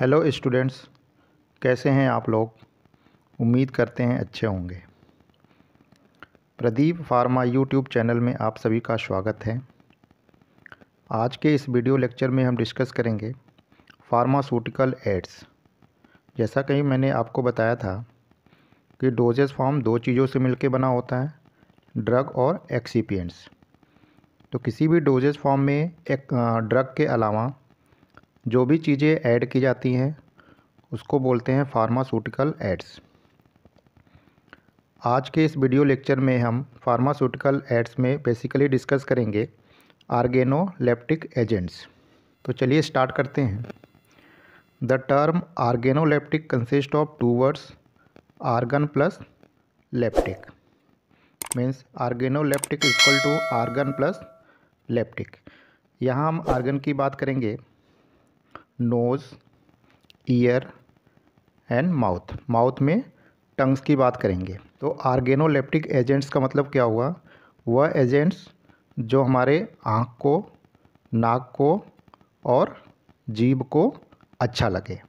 hello students कैसे हैं आप लोग उम्मीद करते हैं अच्छे होंगे प्रदीप फार्मा यूट्यूब चैनल में आप सभी का स्वागत है आज के इस वीडियो लेक्चर में हम डिस्कस करेंगे फार्मास्यूटिकल एड्स जैसा कहीं मैंने आपको बताया था कि डोजेस फॉर्म दो चीज़ों से मिलकर बना होता है ड्रग और एक्सीपियंट्स तो किसी भी डोजेस फॉर्म में एक ड्रग के अलावा जो भी चीज़ें ऐड की जाती हैं उसको बोलते हैं फार्मास्यूटिकल एड्स आज के इस वीडियो लेक्चर में हम फार्मास्यूटिकल एड्स में बेसिकली डिस्कस करेंगे आर्गेनोलेप्टिक एजेंट्स तो चलिए स्टार्ट करते हैं the term organoleptic consist of two words organ plus leptic means organoleptic equal to organ plus leptic यहाँ हम आर्गन की बात करेंगे nose ear and mouth mouth में टंग्स की बात करेंगे तो आर्गेनोलेप्टिक एजेंट्स का मतलब क्या हुआ वह एजेंट्स जो हमारे आँख को नाक को और जीभ को अच्छा लगे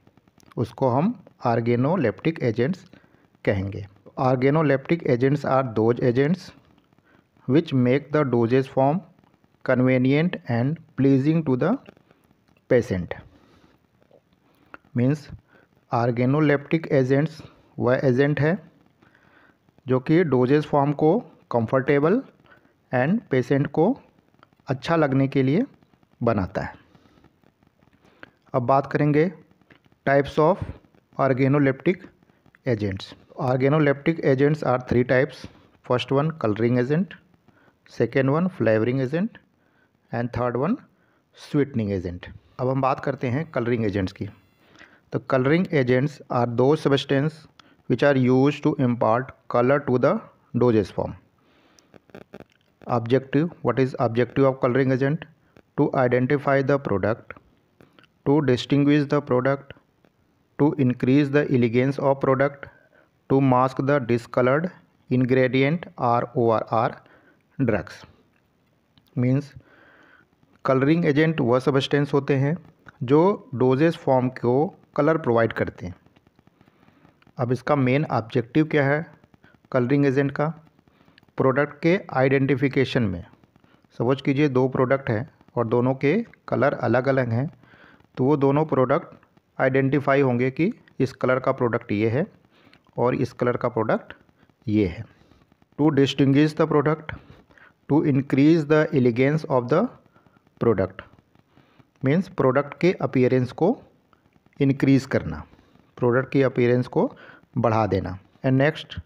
उसको हम आर्गेनोलेप्टिक एजेंट्स कहेंगे organoleptic agents are those agents which make the dosage form convenient and pleasing to the patient means organoleptic agents वह एजेंट है जो कि डोजेज फॉर्म को कंफर्टेबल एंड पेशेंट को अच्छा लगने के लिए बनाता है अब बात करेंगे types of organoleptic agents organoleptic agents are three types first one colouring agent second one flavouring agent and third one sweetening agent अब हम बात करते हैं कलरिंग एजेंट्स की द कलरिंग एजेंट्स आर दो substance which are use to impart colour to the dosage form objective what is objective of colouring agent to identify the product to distinguish the product to increase the elegance of product to mask the discoloured ingredient or O or or drugs means colouring agent वह substance होते हैं जो dosage form को colour provide करते हैं अब इसका main objective क्या है कलरिंग एजेंट का प्रोडक्ट के आइडेंटिफिकेशन में सपोज कीजिए दो प्रोडक्ट हैं और दोनों के कलर अलग अलग हैं तो वो दोनों प्रोडक्ट आइडेंटिफाई होंगे कि इस कलर का प्रोडक्ट ये है और इस कलर का प्रोडक्ट ये है to distinguish the product to increase the elegance of the product means product के अपियरेंस को इंक्रीज़ करना प्रोडक्ट की अपेयरेंस को बढ़ा देना and next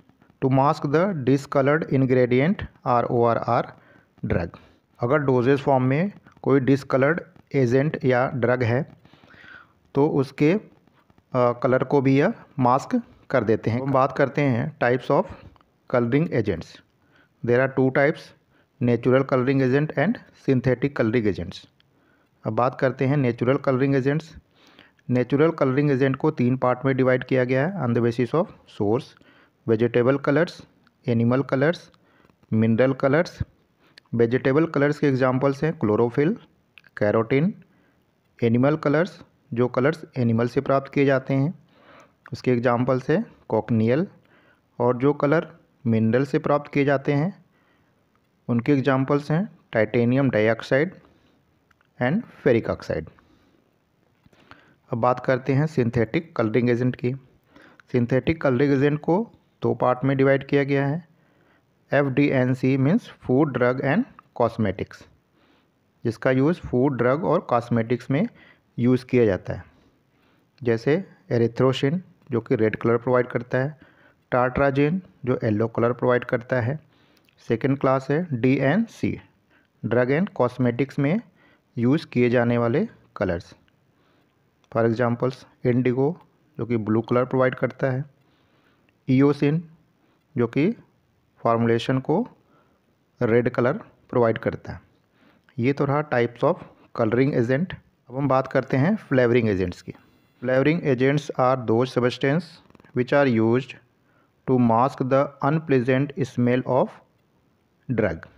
to mask the discoloured ingredient or O or or drug अगर डोजेज फॉर्म में कोई डिसकलर्ड एजेंट या ड्रग है तो उसके कलर को भी यह मास्क कर देते हैं हम बात करते हैं types of colouring agents there are two types natural colouring agent and synthetic colouring agents अब बात करते हैं natural colouring agents natural colouring agent को तीन पार्ट में डिवाइड किया गया है on the basis of source vegetable colours animal colours mineral colours vegetable colours के एग्जाम्पल्स हैं क्लोरोफिल कैरोटीन एनिमल कलर्स जो कलर्स एनिमल से प्राप्त किए जाते हैं उसके एग्जाम्पल्स है कॉकनियल और जो कलर मिनरल से प्राप्त किए जाते हैं उनके एग्जाम्पल्स हैं titanium dioxide and ferric oxide अब बात करते हैं सिंथेटिक कलरिंग एजेंट की सिंथेटिक कलरिंग एजेंट को दो पार्ट में डिवाइड किया गया है F D and C means food drug and cosmetics जिसका यूज़ फूड ड्रग और कॉस्मेटिक्स में यूज़ किया जाता है जैसे एरिथ्रोशिन जो कि रेड कलर प्रोवाइड करता है टार्ट्राजिन जो येलो कलर प्रोवाइड करता है सेकेंड क्लास है D and C drug and cosmetics में यूज़ किए जाने वाले कलर्स फॉर एग्जांपल्स इंडिगो जो कि ब्लू कलर प्रोवाइड करता है ईओसिन जो कि फॉर्मुलेशन को रेड कलर प्रोवाइड करता है ये तो रहा टाइप्स ऑफ कलरिंग एजेंट अब हम बात करते हैं फ्लेवरिंग एजेंट्स की फ्लेवरिंग एजेंट्स आर दो substance which are use to mask the unpleasant smell of drug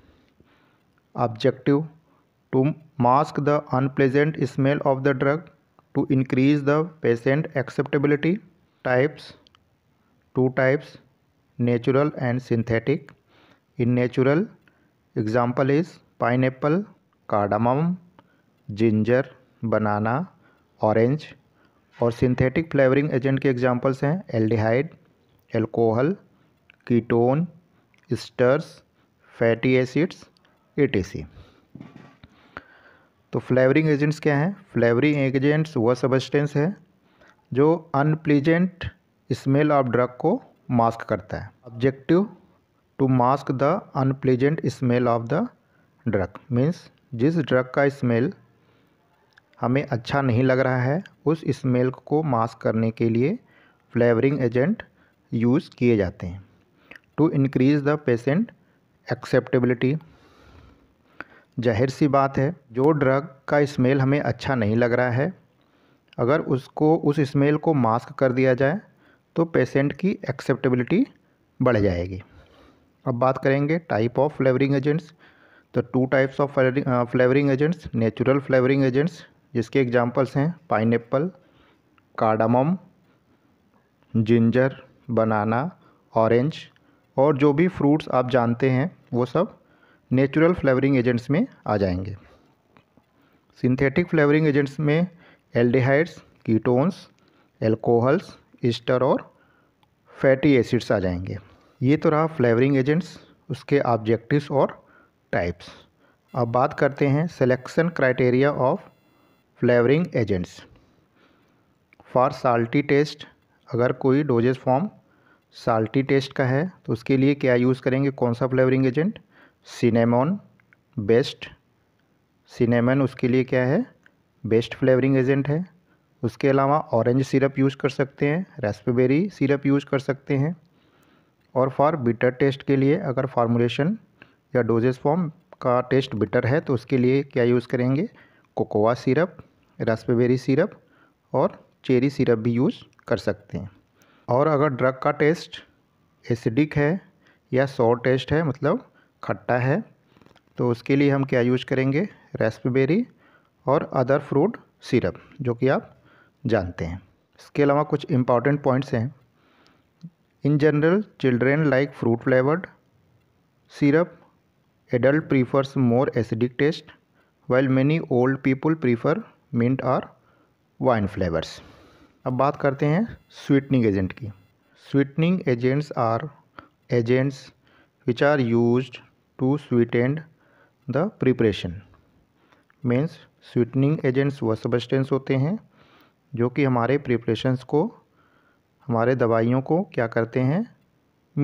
objective to mask the unpleasant smell of the drug to increase the patient acceptability types two types natural and synthetic in natural example is pineapple cardamom ginger banana orange और synthetic flavouring agent के examples हैं aldehyde alcohol ketone esters fatty acids etc तो flavouring agents क्या हैं flavouring agents वह substance है जो unpleasant smell of drug को मास्क करता है objective to mask the unpleasant smell of the drug means जिस ड्रग का स्मेल हमें अच्छा नहीं लग रहा है उस स्मेल को मास्क करने के लिए फ्लेवरिंग एजेंट यूज़ किए जाते हैं to increase the patient acceptability जाहिर सी बात है जो ड्रग का स्मेल हमें अच्छा नहीं लग रहा है अगर उसको उस स्मेल को मास्क कर दिया जाए तो पेशेंट की एक्सेप्टेबिलिटी बढ़ जाएगी अब बात करेंगे टाइप ऑफ फ्लेवरिंग एजेंट्स तो two types of flavouring agents natural flavouring agents जिसके एग्जांपल्स हैं apple cardamom ginger banana orange और जो भी फ्रूट्स आप जानते हैं वो सब नेचुरल फ्लेवरिंग एजेंट्स में आ जाएंगे सिंथेटिक फ्लेवरिंग एजेंट्स में एल्डिहाइड्स कीटोन्स एल्कोहल्स ईस्टर और फैटी एसिड्स आ जाएंगे ये तो रहा फ्लेवरिंग एजेंट्स उसके ऑब्जेक्टिव्स और टाइप्स अब बात करते हैं selection criteria of flavouring agents for salty taste अगर कोई डोजेस फॉर्म साल्टी टेस्ट का है तो उसके लिए क्या यूज़ करेंगे कौन सा flavouring agent cinnamon best cinnamon उसके लिए क्या है बेस्ट फ्लेवरिंग एजेंट है उसके अलावा ऑरेंज सिरप यूज़ कर सकते हैं रेस्पबेरी सिरप यूज़ कर सकते हैं और फॉर बिटर टेस्ट के लिए अगर फार्मूलेशन या डोजेस फॉर्म का टेस्ट बिटर है तो उसके लिए क्या यूज़ करेंगे कोकोवा सिरप रेस्पबेरी सिरप और चेरी सिरप भी यूज़ कर सकते हैं और अगर ड्रग का टेस्ट एसिडिक है या सॉर टेस्ट है मतलब खट्टा है तो उसके लिए हम क्या यूज करेंगे रेस्पबेरी और अदर फ्रूट सिरप जो कि आप जानते हैं इसके अलावा कुछ इम्पॉर्टेंट पॉइंट्स हैं in general children like fruit flavoured syrup adult prefers more acidic taste well many old people prefer mint और वाइन फ्लेवर्स अब बात करते हैं स्वीटनिंग एजेंट की sweetening agents are agents which are used to sweeten the preparation means sweetening agents वह substance होते हैं जो कि हमारे preparations को हमारे दवाइयों को क्या करते हैं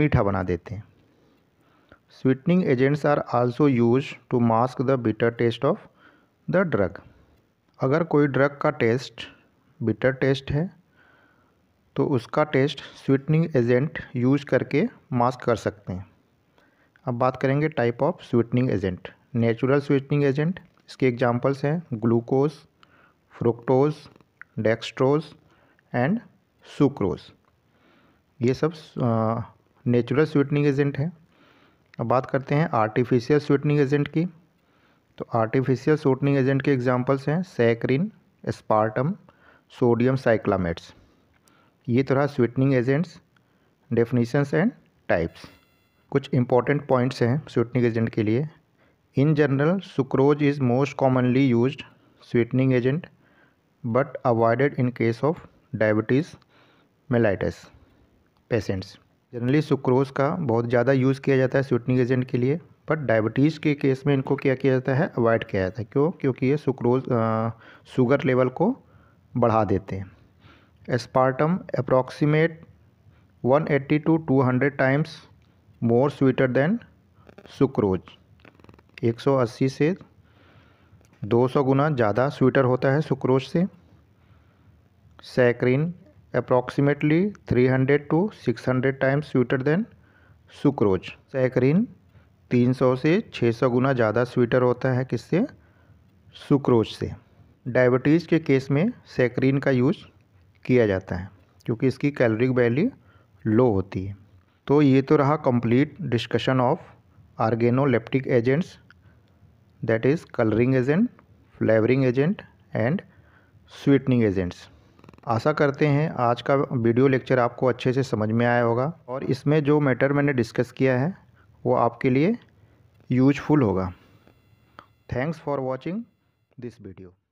मीठा बना देते हैं sweetening agents are also used to mask the bitter taste of the drug अगर कोई ड्रग का टेस्ट बिटर टेस्ट है तो उसका टेस्ट स्वीटनिंग एजेंट यूज करके मास्क कर सकते हैं अब बात करेंगे type of sweetening agent natural sweetening agent इसके एग्जांपल्स हैं glucose fructose dextrose and sucrose ये सब नेचुरल स्वीटनिंग एजेंट हैं अब बात करते हैं आर्टिफिशियल स्वीटनिंग एजेंट की तो आर्टिफिशियल स्वीटनिंग एजेंट के एग्जांपल्स हैं सैक्रिन स्पार्टम सोडियम साइक्लामेट्स ये तरह sweetening agents definitions and types कुछ इंपॉर्टेंट पॉइंट्स हैं स्वीटनिंग एजेंट के लिए in general sucrose is most commonly use sweetening agent but avoided in case of diabetes mellitus patients generally sucrose का बहुत ज़्यादा use किया जाता है स्वीटनिंग एजेंट के लिए बट डायबिटीज़ के केस में इनको क्या किया जाता है अवॉइड किया जाता है क्यों क्योंकि ये सुक्रोज शुगर लेवल को बढ़ा देते हैं aspartame approximate 180 two hundred times more sweeter than sucrose 180 से 200 गुना ज़्यादा स्वीटर होता है सुक्रोज से saccharin approximately 300 to 600 times sweeter than sucrose saccharin 300 से 600 गुना ज़्यादा स्वीटर होता है किससे सुक्रोज से डायबिटीज़ के केस में सैक्रीन का यूज़ किया जाता है क्योंकि इसकी कैलोरिक वैल्यू लो होती है तो ये तो रहा complete discussion of organoleptic agents that is colouring agent flavouring agent and sweetening agents आशा करते हैं आज का वीडियो लेक्चर आपको अच्छे से समझ में आया होगा और इसमें जो मैटर मैंने डिस्कस किया है वो आपके लिए यूजफुल होगा thanks for watching this video